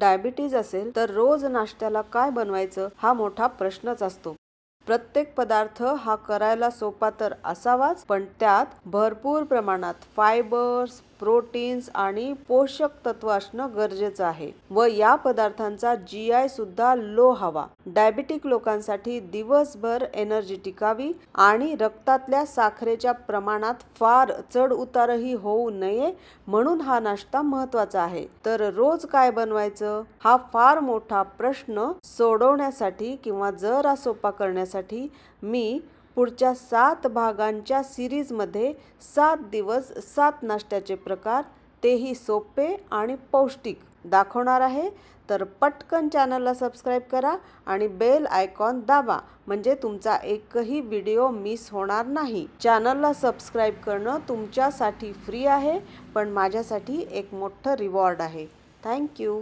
diabetes असेल तर रोज नाश्त्याला काय बनवायचं हा मोठा प्रश्नच असतो प्रत्येक पदार्थ हा करायला सोपा तर असावाच पण त्यात भरपूर प्रमाणात फायबर्स प्रोटीन्स आणि पोषक तत्व असणं गरजेचं आहे व या पदार्थांचा जी आय सुद्धा लो हवा डायबिटिक लोकांसाठी दिवसभर एनर्जी टिकावी आणि रक्तातल्या साखरेच्या प्रमाणात फार चढ उतारही होऊ नये म्हणून हा नाश्ता महत्वाचा आहे तर रोज काय बनवायचं हा फार मोठा प्रश्न सोडवण्यासाठी किंवा जरा सोपा करण्यासाठी करण्यासाठी मी पुढच्या सात भागांच्या सिरीजमध्ये सात दिवस सात नाश्त्याचे प्रकार तेही सोपे आणि पौष्टिक दाखवणार आहे तर पटकन चॅनलला सबस्क्राईब करा आणि बेल आयकॉन दाबा म्हणजे तुमचा एकही व्हिडिओ मिस होणार नाही चॅनलला सबस्क्राईब करणं तुमच्यासाठी फ्री आहे पण माझ्यासाठी एक मोठं रिवॉर्ड आहे थँक्यू